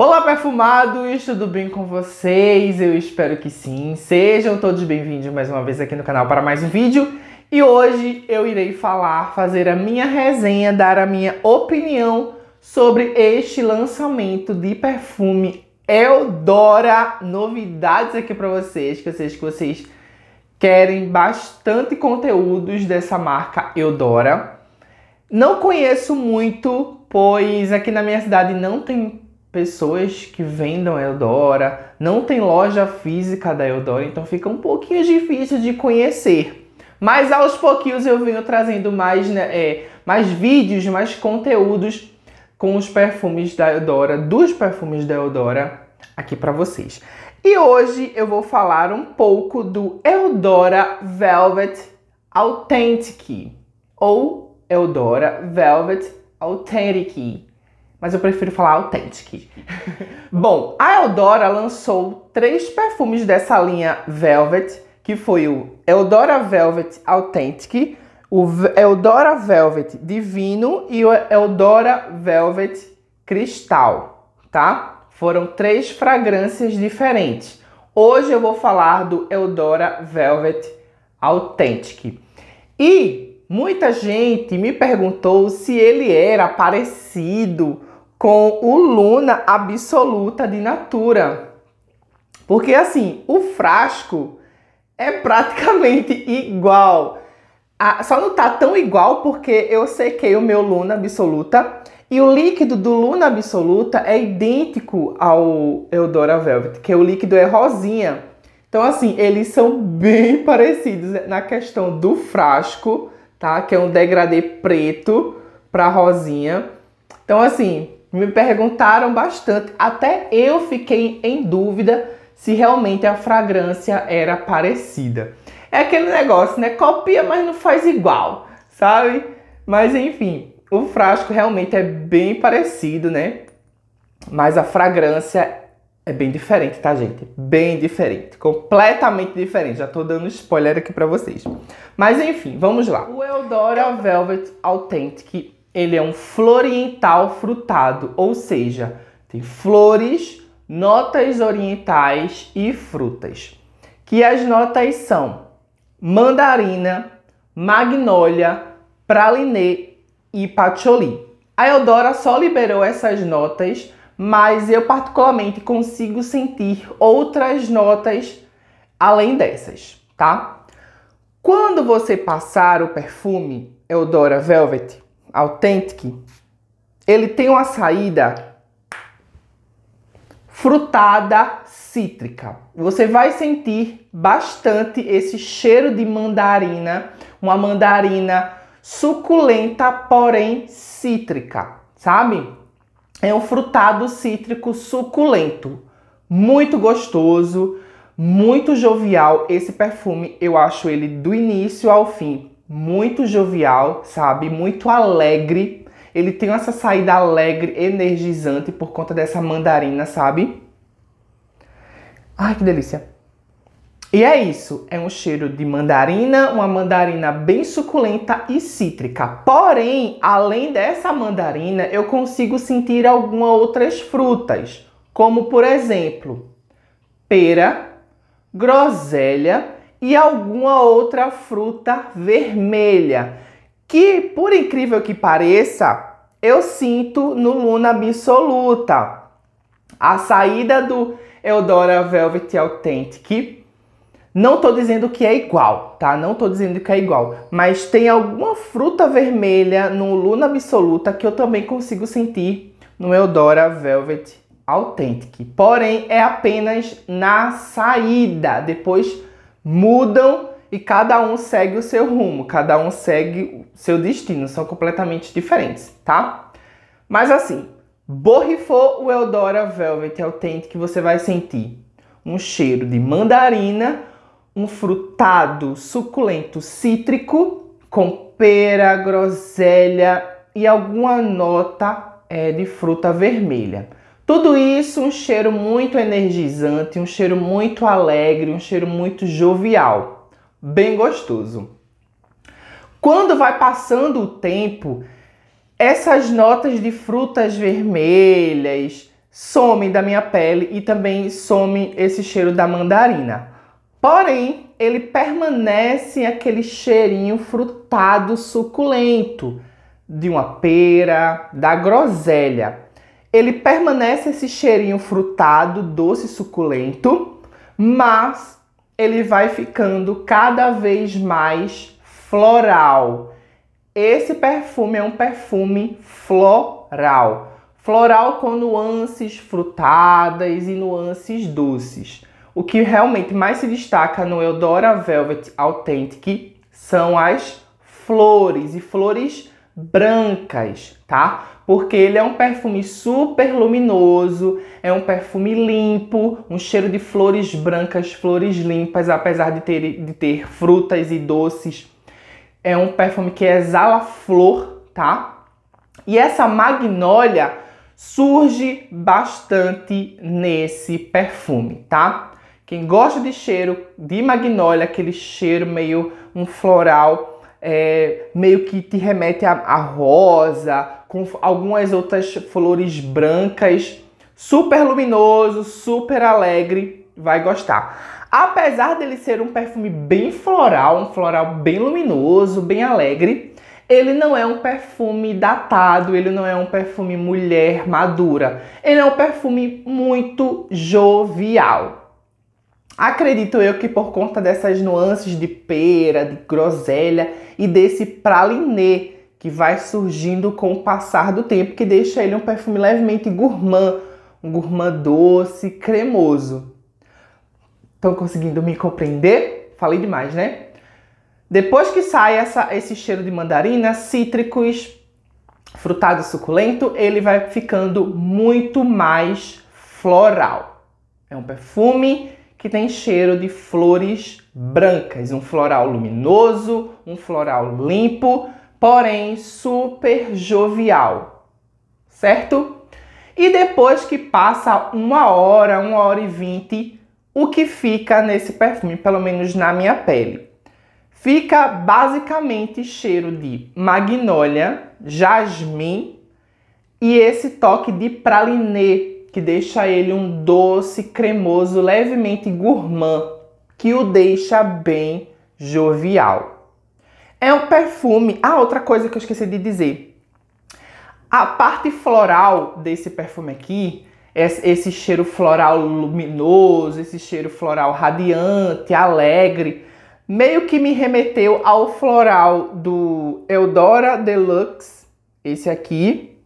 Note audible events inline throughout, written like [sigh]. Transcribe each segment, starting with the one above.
Olá, perfumados! Tudo bem com vocês? Eu espero que sim. Sejam todos bem-vindos mais uma vez aqui no canal para mais um vídeo. E hoje eu irei falar, fazer a minha resenha, dar a minha opinião sobre este lançamento de perfume Eudora. Novidades aqui para vocês, que eu sei que vocês querem bastante conteúdos dessa marca Eudora. Não conheço muito, pois aqui na minha cidade não tem pessoas que vendam Eldora, não tem loja física da Eldora, então fica um pouquinho difícil de conhecer. Mas aos pouquinhos eu venho trazendo mais, né, é, mais vídeos, mais conteúdos com os perfumes da Eldora, dos perfumes da Eldora aqui para vocês. E hoje eu vou falar um pouco do Eldora Velvet Authentic ou Eldora Velvet Authentic mas eu prefiro falar Authentic. [laughs] Bom, a Eldora lançou três perfumes dessa linha Velvet, que foi o Eldora Velvet Authentic, o Eldora Velvet Divino e o Eldora Velvet Cristal, tá? Foram três fragrâncias diferentes. Hoje eu vou falar do Eldora Velvet Authentic. E muita gente me perguntou se ele era parecido com o Luna absoluta de Natura. Porque assim, o frasco é praticamente [laughs] igual. só não tá tão igual porque eu sequei o meu Luna absoluta e o líquido do Luna absoluta é idêntico ao Eudora Velvet, que o líquido é rosinha. Então assim, eles são bem [laughs] parecidos na questão do frasco, tá? Que é um degradê preto para rosinha. Então assim, me perguntaram bastante, até eu fiquei em dúvida se realmente a fragrância era parecida. É aquele negócio, né? Copia, mas não faz igual, sabe? Mas enfim, o frasco realmente é bem parecido, né? Mas a fragrância é bem diferente, tá, gente? Bem diferente, completamente diferente. Já tô dando spoiler aqui para vocês. Mas enfim, vamos lá. O Eldora é Velvet Authentic ele é um floriental frutado, ou seja, tem flores, notas orientais e frutas. Que as notas são mandarina, magnólia, pralinê e patchouli. A Eudora só liberou essas notas, mas eu particularmente consigo sentir outras notas além dessas, tá? Quando você passar o perfume Eudora Velvet, Authentic, ele tem uma saída frutada cítrica. Você vai sentir bastante esse cheiro de mandarina, uma mandarina suculenta, porém cítrica, sabe? É um frutado cítrico suculento, muito gostoso, muito jovial esse perfume. Eu acho ele do início ao fim muito jovial, sabe? Muito alegre. Ele tem essa saída alegre, energizante por conta dessa mandarina, sabe? Ai, que delícia. E é isso, é um cheiro de mandarina, uma mandarina bem suculenta e cítrica. Porém, além dessa mandarina, eu consigo sentir algumas outras frutas, como por exemplo, pera, groselha e alguma outra fruta vermelha, que por incrível que pareça, eu sinto no Luna Absoluta. A saída do Eudora Velvet Authentic. Não tô dizendo que é igual, tá? Não tô dizendo que é igual, mas tem alguma fruta vermelha no Luna Absoluta que eu também consigo sentir no Eudora Velvet Authentic. Porém, é apenas na saída, depois mudam e cada um segue o seu rumo, cada um segue o seu destino, são completamente diferentes, tá? Mas assim, borrifou o Eldora Velvet que você vai sentir um cheiro de mandarina, um frutado suculento cítrico com pera, groselha e alguma nota é, de fruta vermelha. Tudo isso um cheiro muito energizante, um cheiro muito alegre, um cheiro muito jovial, bem gostoso. Quando vai passando o tempo, essas notas de frutas vermelhas somem da minha pele e também some esse cheiro da mandarina. Porém, ele permanece aquele cheirinho frutado suculento de uma pera, da groselha. Ele permanece esse cheirinho frutado, doce, suculento, mas ele vai ficando cada vez mais floral. Esse perfume é um perfume floral. Floral com nuances frutadas e nuances doces. O que realmente mais se destaca no Eudora Velvet Authentic são as flores e flores brancas, tá? Porque ele é um perfume super luminoso, é um perfume limpo, um cheiro de flores brancas, flores limpas, apesar de ter, de ter frutas e doces. É um perfume que exala flor, tá? E essa magnólia surge bastante nesse perfume, tá? Quem gosta de cheiro de magnólia, aquele cheiro meio um floral, é, meio que te remete a, a rosa, com algumas outras flores brancas. Super luminoso, super alegre, vai gostar. Apesar dele ser um perfume bem floral, um floral bem luminoso, bem alegre, ele não é um perfume datado, ele não é um perfume mulher madura. Ele é um perfume muito jovial. Acredito eu que por conta dessas nuances de pera, de groselha e desse pralinê que vai surgindo com o passar do tempo, que deixa ele um perfume levemente gourmand, um gourmand doce, cremoso. Estão conseguindo me compreender? Falei demais, né? Depois que sai essa, esse cheiro de mandarina, cítricos, frutado suculento, ele vai ficando muito mais floral. É um perfume que tem cheiro de flores brancas, um floral luminoso, um floral limpo, porém super jovial, certo? E depois que passa uma hora, uma hora e vinte, o que fica nesse perfume, pelo menos na minha pele? Fica basicamente cheiro de magnólia, jasmim e esse toque de pralinê, que deixa ele um doce, cremoso, levemente gourmand, que o deixa bem jovial. É um perfume. Ah, outra coisa que eu esqueci de dizer. A parte floral desse perfume aqui, esse cheiro floral luminoso, esse cheiro floral radiante, alegre, meio que me remeteu ao floral do Eudora Deluxe, esse aqui,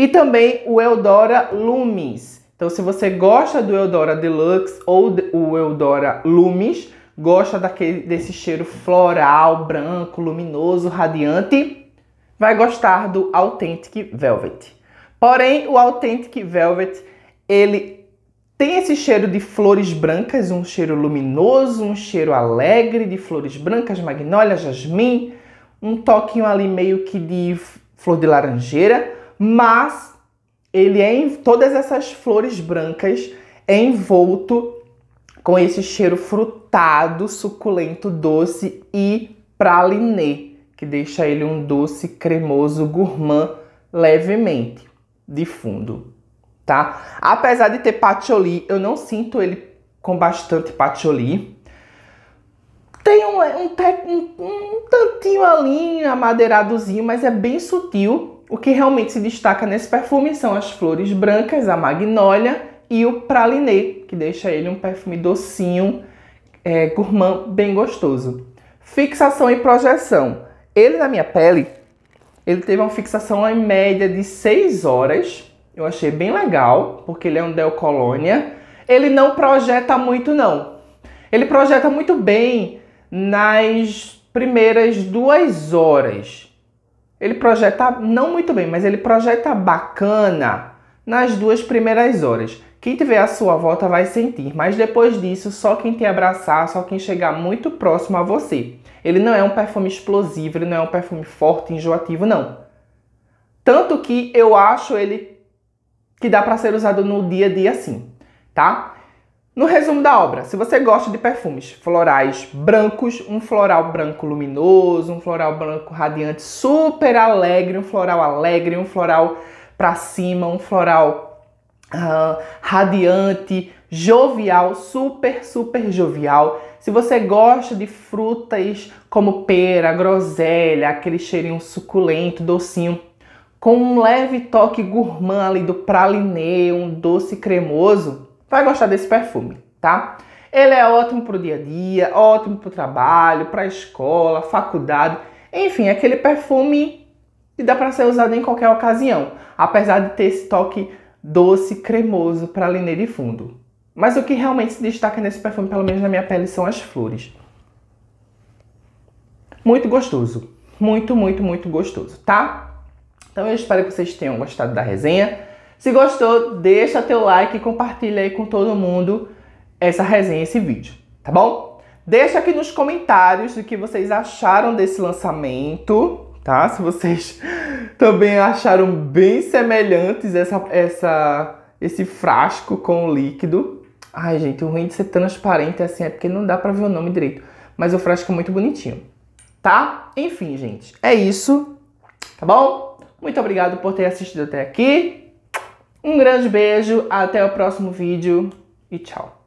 e também o Eldora Lumis. Então, se você gosta do Eldora Deluxe ou o Eldora Lumis, gosta daquele, desse cheiro floral, branco, luminoso, radiante, vai gostar do Authentic Velvet. Porém, o Authentic Velvet, ele tem esse cheiro de flores brancas, um cheiro luminoso, um cheiro alegre de flores brancas, magnólia, jasmim, um toquinho ali meio que de flor de laranjeira, mas ele é em todas essas flores brancas é envolto com esse cheiro frutado, suculento, doce e pralinê, que deixa ele um doce cremoso gourmand levemente de fundo, tá? Apesar de ter patchouli, eu não sinto ele com bastante patchouli. Tem um, um, um, um tantinho ali amadeiradozinho, mas é bem sutil o que realmente se destaca nesse perfume são as flores brancas, a magnólia e o pralinê, que deixa ele um perfume docinho, é, gourmand, bem gostoso. Fixação e projeção. Ele na minha pele, ele teve uma fixação em média de 6 horas. Eu achei bem legal, porque ele é um Del Colônia. Ele não projeta muito, não. Ele projeta muito bem nas primeiras duas horas. Ele projeta não muito bem, mas ele projeta bacana nas duas primeiras horas. Quem tiver a sua volta vai sentir, mas depois disso, só quem te abraçar, só quem chegar muito próximo a você. Ele não é um perfume explosivo, ele não é um perfume forte, enjoativo, não. Tanto que eu acho ele que dá para ser usado no dia a dia sim, tá? No resumo da obra, se você gosta de perfumes florais brancos, um floral branco luminoso, um floral branco radiante super alegre, um floral alegre, um floral para cima, um floral uh, radiante, jovial, super, super jovial. Se você gosta de frutas como pera, groselha, aquele cheirinho suculento, docinho, com um leve toque gourmand ali do pralinê, um doce cremoso, vai gostar desse perfume, tá? Ele é ótimo para o dia a dia, ótimo para o trabalho, para a escola, faculdade, enfim, é aquele perfume que dá para ser usado em qualquer ocasião, apesar de ter esse toque doce, cremoso, para praliné de fundo. Mas o que realmente se destaca nesse perfume, pelo menos na minha pele, são as flores. Muito gostoso, muito, muito, muito gostoso, tá? Então eu espero que vocês tenham gostado da resenha. Se gostou, deixa teu like e compartilha aí com todo mundo essa resenha, esse vídeo, tá bom? Deixa aqui nos comentários o que vocês acharam desse lançamento, tá? Se vocês [laughs] também acharam bem semelhantes essa, essa, esse frasco com o líquido. Ai, gente, o ruim de ser transparente assim é porque não dá pra ver o nome direito. Mas o frasco é muito bonitinho, tá? Enfim, gente, é isso, tá bom? Muito obrigado por ter assistido até aqui. Um grande beijo, até o próximo vídeo e tchau!